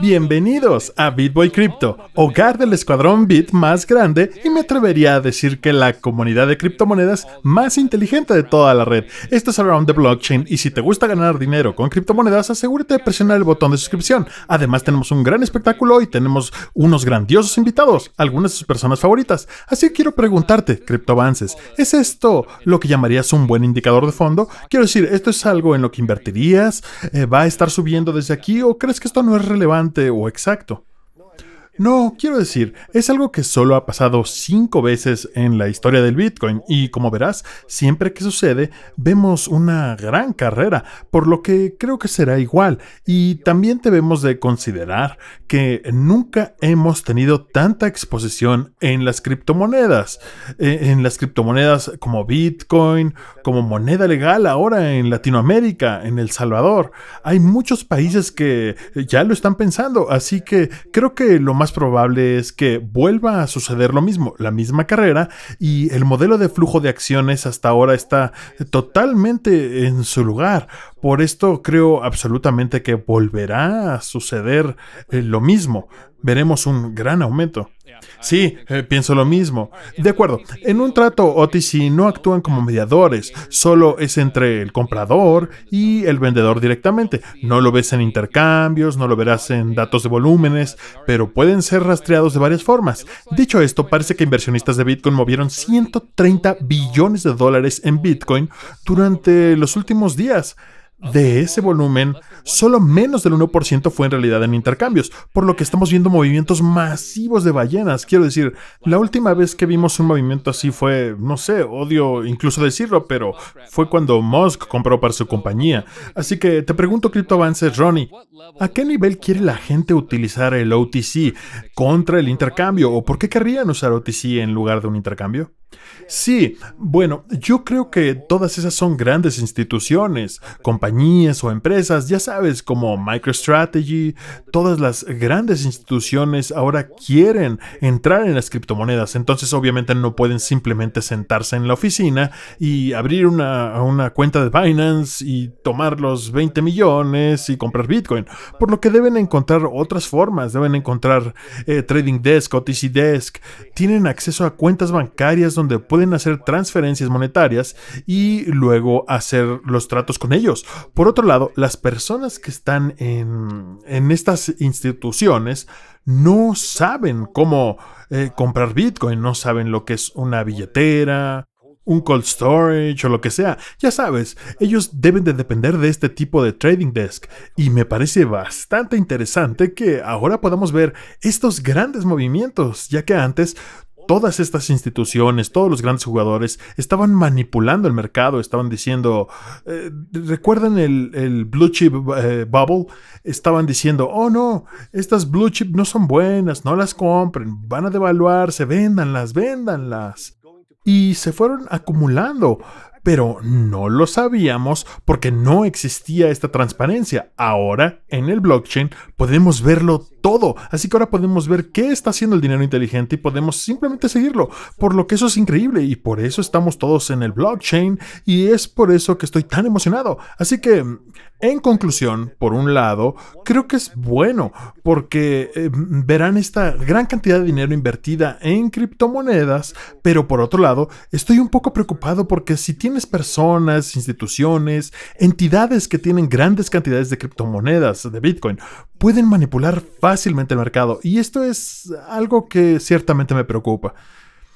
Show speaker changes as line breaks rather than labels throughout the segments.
Bienvenidos a BitBoy Crypto, hogar del escuadrón Bit más grande y me atrevería a decir que la comunidad de criptomonedas más inteligente de toda la red. Esto es Around the Blockchain y si te gusta ganar dinero con criptomonedas, asegúrate de presionar el botón de suscripción. Además tenemos un gran espectáculo y tenemos unos grandiosos invitados, algunas de sus personas favoritas. Así que quiero preguntarte, criptoavances, ¿es esto lo que llamarías un buen indicador de fondo? Quiero decir, ¿esto es algo en lo que invertirías? Eh, ¿Va a estar subiendo desde aquí o crees que esto no es relevante? relevante o exacto. No, quiero decir, es algo que solo ha pasado cinco veces en la historia del Bitcoin y como verás, siempre que sucede vemos una gran carrera, por lo que creo que será igual y también debemos de considerar que nunca hemos tenido tanta exposición en las criptomonedas, eh, en las criptomonedas como Bitcoin, como moneda legal ahora en Latinoamérica, en El Salvador. Hay muchos países que ya lo están pensando, así que creo que lo más probable es que vuelva a suceder lo mismo, la misma carrera, y el modelo de flujo de acciones hasta ahora está totalmente en su lugar. Por esto creo absolutamente que volverá a suceder eh, lo mismo. Veremos un gran aumento. Sí, eh, pienso lo mismo. De acuerdo, en un trato OTC no actúan como mediadores, solo es entre el comprador y el vendedor directamente. No lo ves en intercambios, no lo verás en datos de volúmenes, pero pueden ser rastreados de varias formas. Dicho esto, parece que inversionistas de Bitcoin movieron 130 billones de dólares en Bitcoin durante los últimos días. De ese volumen, solo menos del 1% fue en realidad en intercambios, por lo que estamos viendo movimientos masivos de ballenas. Quiero decir, la última vez que vimos un movimiento así fue, no sé, odio incluso decirlo, pero fue cuando Musk compró para su compañía. Así que te pregunto, CryptoAvances, Ronnie, ¿a qué nivel quiere la gente utilizar el OTC contra el intercambio o por qué querrían usar OTC en lugar de un intercambio? Sí, bueno, yo creo que todas esas son grandes instituciones, compañías o empresas, ya sabes, como MicroStrategy, todas las grandes instituciones ahora quieren entrar en las criptomonedas, entonces obviamente no pueden simplemente sentarse en la oficina y abrir una, cuenta de Binance y tomar los 20 millones y comprar Bitcoin, por lo que deben encontrar otras formas, deben encontrar eh, Trading Desk OTC Desk, tienen acceso a cuentas bancarias, donde pueden hacer transferencias monetarias y luego hacer los tratos con ellos. Por otro lado, las personas que están en, estas instituciones no saben cómo eh, comprar Bitcoin, no saben lo que es una billetera, un cold storage o lo que sea. Ya sabes, ellos deben de depender de este tipo de trading desk y me parece bastante interesante que ahora podamos ver estos grandes movimientos, ya que antes todas estas instituciones, todos los grandes jugadores estaban manipulando el mercado, estaban diciendo, eh, ¿recuerdan el, blue chip eh, bubble? Estaban diciendo, oh no, estas blue chip no son buenas, no las compren, van a devaluarse, véndanlas, véndanlas. Y se fueron acumulando, pero no lo sabíamos porque no existía esta transparencia. Ahora, en el blockchain, podemos verlo todo. Así que ahora podemos ver qué está haciendo el dinero inteligente y podemos simplemente seguirlo, por lo que eso es increíble y por eso estamos todos en el blockchain y es por eso que estoy tan emocionado. Así que, en conclusión, por un lado, creo que es bueno porque eh, verán esta gran cantidad de dinero invertida en criptomonedas, pero por otro lado, estoy un poco preocupado porque si tienes personas, instituciones, entidades que tienen grandes cantidades de criptomonedas de Bitcoin, pueden manipular fácilmente el mercado y esto es algo que ciertamente me preocupa.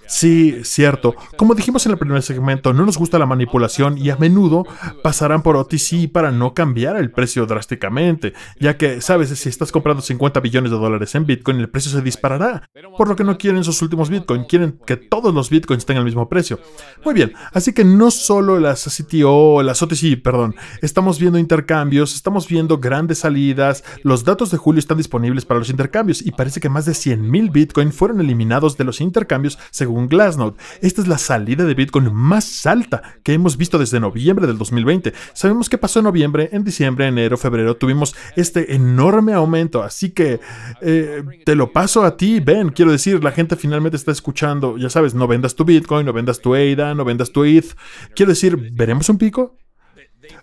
Sí, cierto. Como dijimos en el primer segmento, no nos gusta la manipulación y a menudo pasarán por OTC para no cambiar el precio drásticamente, ya que, sabes, si estás comprando 50 billones de dólares en Bitcoin, el precio se disparará, por lo que no quieren sus últimos Bitcoin, quieren que todos los Bitcoins tengan el mismo precio. Muy bien, así que no solo las CTO, las OTC, perdón, estamos viendo intercambios, estamos viendo grandes salidas, los datos de julio están disponibles para los intercambios y parece que más de 100.000 Bitcoin fueron eliminados de los intercambios según un Glassnode. Esta es la salida de Bitcoin más alta que hemos visto desde noviembre del 2020. Sabemos que pasó en noviembre, en diciembre, enero, febrero. Tuvimos este enorme aumento. Así que eh, te lo paso a ti, Ben. Quiero decir, la gente finalmente está escuchando. Ya sabes, no vendas tu Bitcoin, no vendas tu ADA, no vendas tu ETH. Quiero decir, ¿veremos un pico?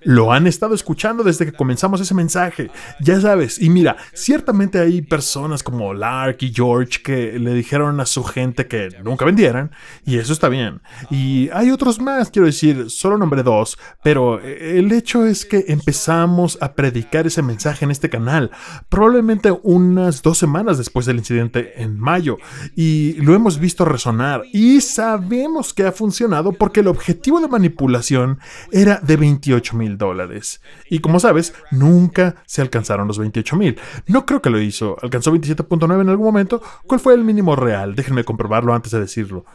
Lo han estado escuchando desde que comenzamos ese mensaje, ya sabes. Y mira, ciertamente hay personas como Lark y George que le dijeron a su gente que nunca vendieran, y eso está bien. Y hay otros más, quiero decir, solo nombre dos, pero el hecho es que empezamos a predicar ese mensaje en este canal, probablemente unas dos semanas después del incidente en mayo, y lo hemos visto resonar, y sabemos que ha funcionado porque el objetivo de manipulación era de 28 mil dólares. Y como sabes, nunca se alcanzaron los 28 mil. No creo que lo hizo. Alcanzó 27.9 en algún momento. ¿Cuál fue el mínimo real? Déjenme comprobarlo antes de decirlo.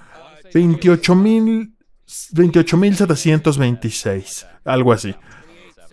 28 mil... 28.726, algo así.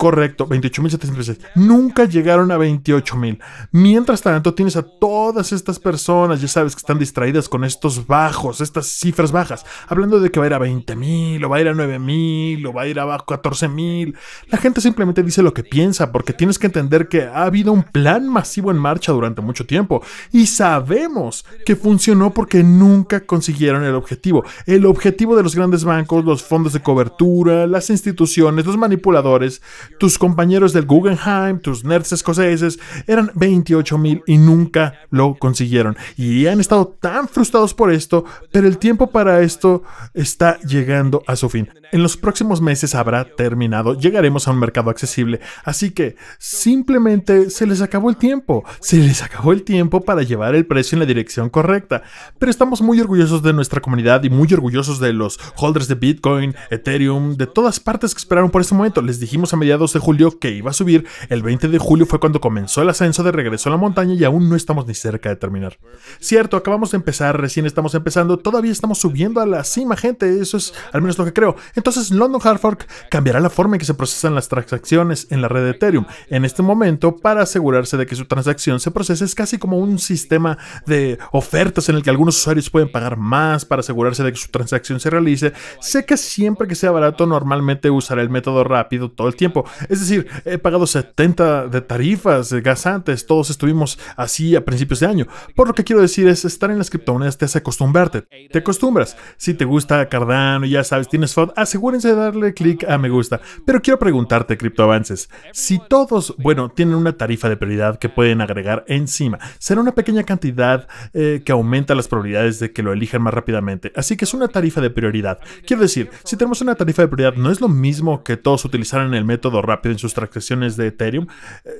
Correcto, 28.706. Nunca llegaron a 28.000. Mientras tanto, tienes a todas estas personas, ya sabes, que están distraídas con estos bajos, estas cifras bajas, hablando de que va a ir a 20.000, o va a ir a 9.000, o va a ir a 14.000. La gente simplemente dice lo que piensa, porque tienes que entender que ha habido un plan masivo en marcha durante mucho tiempo, y sabemos que funcionó porque nunca consiguieron el objetivo. El objetivo de los grandes bancos, los fondos de cobertura, las instituciones, los manipuladores, tus compañeros del Guggenheim, tus nerds escoceses, eran 28 mil y nunca lo consiguieron. Y han estado tan frustrados por esto, pero el tiempo para esto está llegando a su fin. En los próximos meses habrá terminado, llegaremos a un mercado accesible. Así que simplemente se les acabó el tiempo. Se les acabó el tiempo para llevar el precio en la dirección correcta. Pero estamos muy orgullosos de nuestra comunidad y muy orgullosos de los holders de Bitcoin, Ethereum, de todas partes que esperaron por este momento. Les dijimos a mediados de julio que iba a subir, el 20 de julio fue cuando comenzó el ascenso de regreso a la montaña y aún no estamos ni cerca de terminar. Cierto, acabamos de empezar, recién estamos empezando, todavía estamos subiendo a la cima, gente, eso es al menos lo que creo. Entonces, London Hard Fork cambiará la forma en que se procesan las transacciones en la red de Ethereum en este momento para asegurarse de que su transacción se procese. Es casi como un sistema de ofertas en el que algunos usuarios pueden pagar más para asegurarse de que su transacción se realice. Sé que siempre que sea barato, normalmente usaré el método rápido todo el tiempo, es decir, he pagado 70 de tarifas, de eh, gasantes, todos estuvimos así a principios de año. Por lo que quiero decir es, estar en las criptomonedas te hace acostumbrarte. Te acostumbras. Si te gusta Cardano, ya sabes, tienes FOD, asegúrense de darle clic a me gusta. Pero quiero preguntarte, criptoavances, si todos, bueno, tienen una tarifa de prioridad que pueden agregar encima, será una pequeña cantidad eh, que aumenta las probabilidades de que lo elijan más rápidamente. Así que es una tarifa de prioridad. Quiero decir, si tenemos una tarifa de prioridad, no es lo mismo que todos utilizaran el método rápido en sus transacciones de Ethereum,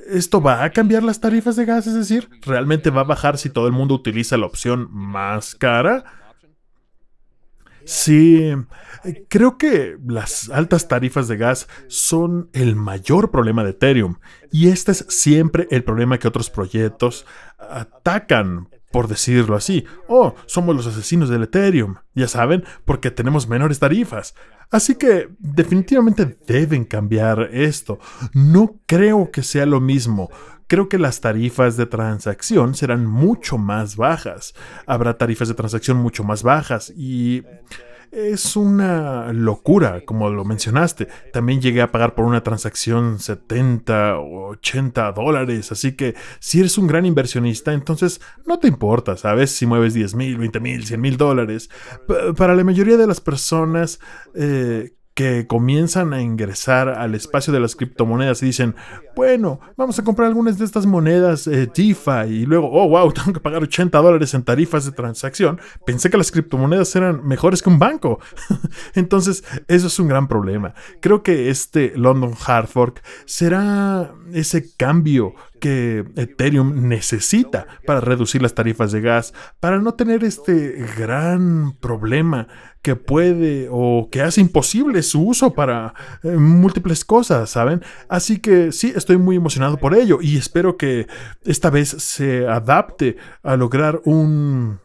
¿esto va a cambiar las tarifas de gas? Es decir, ¿realmente va a bajar si todo el mundo utiliza la opción más cara? Sí, creo que las altas tarifas de gas son el mayor problema de Ethereum y este es siempre el problema que otros proyectos atacan por decirlo así. Oh, somos los asesinos del Ethereum, ya saben, porque tenemos menores tarifas. Así que definitivamente deben cambiar esto. No creo que sea lo mismo creo que las tarifas de transacción serán mucho más bajas. Habrá tarifas de transacción mucho más bajas y es una locura, como lo mencionaste. También llegué a pagar por una transacción 70 o 80 dólares, así que si eres un gran inversionista, entonces no te importa, ¿sabes? Si mueves 10 mil, 20 mil, 100 mil dólares. Para la mayoría de las personas eh, que comienzan a ingresar al espacio de las criptomonedas y dicen, bueno, vamos a comprar algunas de estas monedas Tifa eh, y luego, oh, wow, tengo que pagar 80 dólares en tarifas de transacción. Pensé que las criptomonedas eran mejores que un banco. Entonces, eso es un gran problema. Creo que este London Hard Fork será ese cambio que Ethereum necesita para reducir las tarifas de gas, para no tener este gran problema que puede o que hace imposible su uso para eh, múltiples cosas, ¿saben? Así que sí, estoy muy emocionado por ello y espero que esta vez se adapte a lograr un,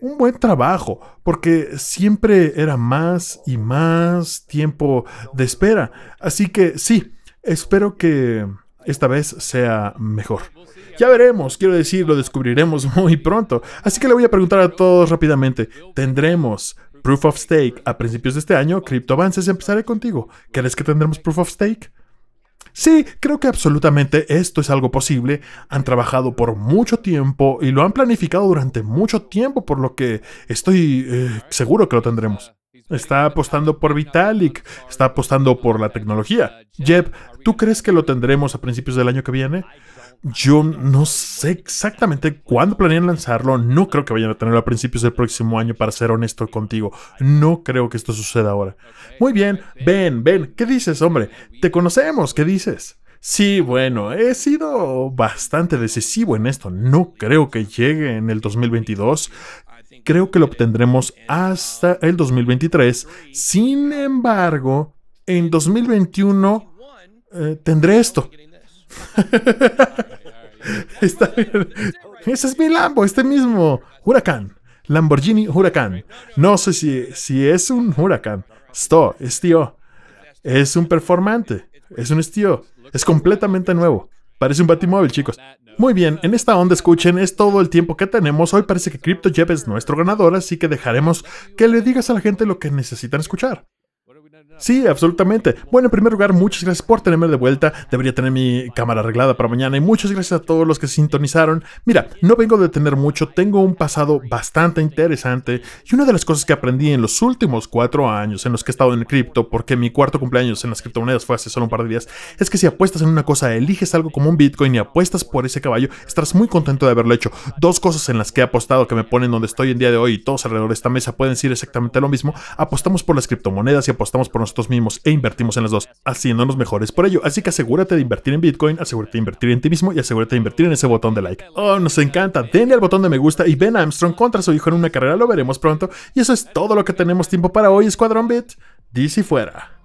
un buen trabajo, porque siempre era más y más tiempo de espera. Así que sí, espero que esta vez sea mejor. Ya veremos, quiero decir, lo descubriremos muy pronto. Así que le voy a preguntar a todos rápidamente, ¿tendremos Proof of Stake a principios de este año, CryptoAvances empezaré contigo. ¿Crees que tendremos Proof of Stake? Sí, creo que absolutamente esto es algo posible. Han trabajado por mucho tiempo y lo han planificado durante mucho tiempo, por lo que estoy eh, seguro que lo tendremos. Está apostando por Vitalik, está apostando por la tecnología. Jeb, ¿tú crees que lo tendremos a principios del año que viene? Yo no sé exactamente cuándo planean lanzarlo. No creo que vayan a tenerlo a principios del próximo año, para ser honesto contigo. No creo que esto suceda ahora. Muy bien, ven, ven. ¿Qué dices, hombre? Te conocemos, ¿qué dices? Sí, bueno, he sido bastante decisivo en esto. No creo que llegue en el 2022 creo que lo obtendremos hasta el 2023. Sin embargo, en 2021 eh, tendré esto. Está Ese es mi Lambo, este mismo. Huracán. Lamborghini Huracán. No sé si, si es un huracán. Esto, es tío. Es un performante. Es un estío. Es completamente nuevo. Parece un batimóvil, chicos. Muy bien, en esta onda escuchen, es todo el tiempo que tenemos. Hoy parece que Crypto es nuestro ganador, así que dejaremos que le digas a la gente lo que necesitan escuchar. Sí, absolutamente. Bueno, en primer lugar, muchas gracias por tenerme de vuelta. Debería tener mi cámara arreglada para mañana y muchas gracias a todos los que se sintonizaron. Mira, no vengo de tener mucho, tengo un pasado bastante interesante y una de las cosas que aprendí en los últimos cuatro años en los que he estado en cripto, porque mi cuarto cumpleaños en las criptomonedas fue hace solo un par de días, es que si apuestas en una cosa, eliges algo como un Bitcoin y apuestas por ese caballo, estarás muy contento de haberlo hecho. Dos cosas en las que he apostado que me ponen donde estoy en día de hoy y todos alrededor de esta mesa pueden decir exactamente lo mismo. Apostamos por las criptomonedas y apostamos por nosotros mismos e invertimos en las dos, haciéndonos mejores por ello. Así que asegúrate de invertir en Bitcoin, asegúrate de invertir en ti mismo y asegúrate de invertir en ese botón de like. Oh, nos encanta. Denle al botón de me gusta y Ben Armstrong contra su hijo en una carrera. Lo veremos pronto. Y eso es todo lo que tenemos tiempo para hoy, Escuadrón Bit. Dice fuera.